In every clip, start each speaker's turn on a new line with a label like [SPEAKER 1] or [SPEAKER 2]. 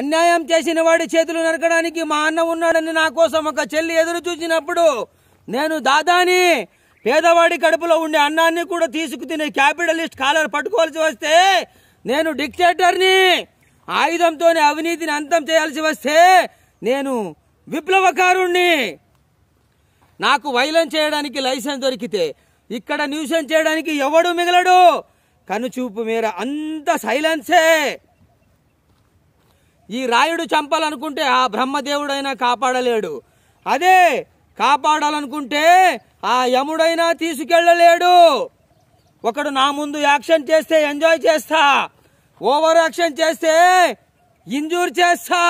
[SPEAKER 1] అన్యాయం చేసిన వాడి చేతులు నరకడానికి మా అన్న ఉన్నాడని నా కోసం ఒక చెల్లి ఎదురు చూసినప్పుడు నేను దాదాని పేదవాడి కడుపులో ఉండే అన్నాన్ని కూడా తీసుకు తినే క్యాపిటలిస్ట్ కాలర్ పట్టుకోవాల్సి వస్తే నేను డిక్టేటర్ని ఆయుధంతోనే అవినీతిని అంతం చేయాల్సి వస్తే నేను విప్లవకారుణ్ణి నాకు వైలెన్స్ చేయడానికి లైసెన్స్ దొరికితే ఇక్కడ న్యూసెన్స్ చేయడానికి ఎవడు మిగలడు కనుచూపు మీర అంత సైలెన్సే ఈ రాయుడు చంపాలనుకుంటే ఆ బ్రహ్మదేవుడైనా కాపాడలేడు అదే కాపాడాలనుకుంటే ఆ యముడైనా తీసుకెళ్ళలేడు ఒకడు నా ముందు యాక్షన్ చేస్తే ఎంజాయ్ చేస్తా ఓవర్ యాక్షన్ చేస్తే ఇంజూర్ చేస్తా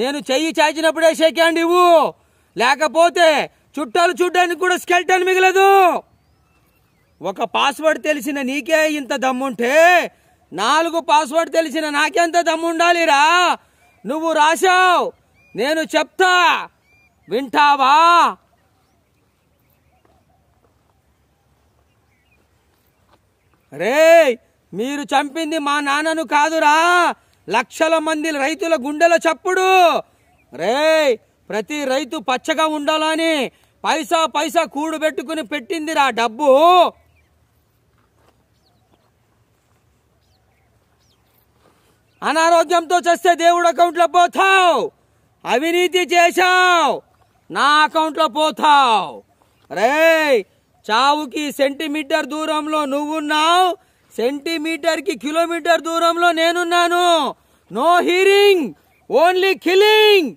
[SPEAKER 1] నేను చెయ్యి చాచినప్పుడే షేక్ హ్యాండ్ ఇవ్వు లేకపోతే చుట్టాలు చూడ్డానికి కూడా స్కెల్టన్ మిగలదు ఒక పాస్వర్డ్ తెలిసిన నీకే ఇంత దమ్ముంటే నాలుగు పాస్వర్డ్ తెలిసిన నాకెంత దమ్ముండాలిరా నువ్వు రాశావు నేను చెప్తా వింటావా రే మీరు చంపింది మా నాన్నను కాదురా లక్షల మంది రైతుల గుండెల చప్పుడు రే ప్రతి రైతు పచ్చగా ఉండాలని పైసా పైసా పెట్టుకుని పెట్టిందిరా డబ్బు అనారోగ్యంతో చస్తే దేవుడు అకౌంట్లో పోతావు అవినీతి చేశావు నా అకౌంట్లో పోతావు రే చావుకి సెంటీమీటర్ దూరంలో నువ్వున్నావు సెంటీమీటర్కి కిలోమీటర్ దూరంలో నేనున్నాను నో హీరింగ్ ఓన్లీ కిలింగ్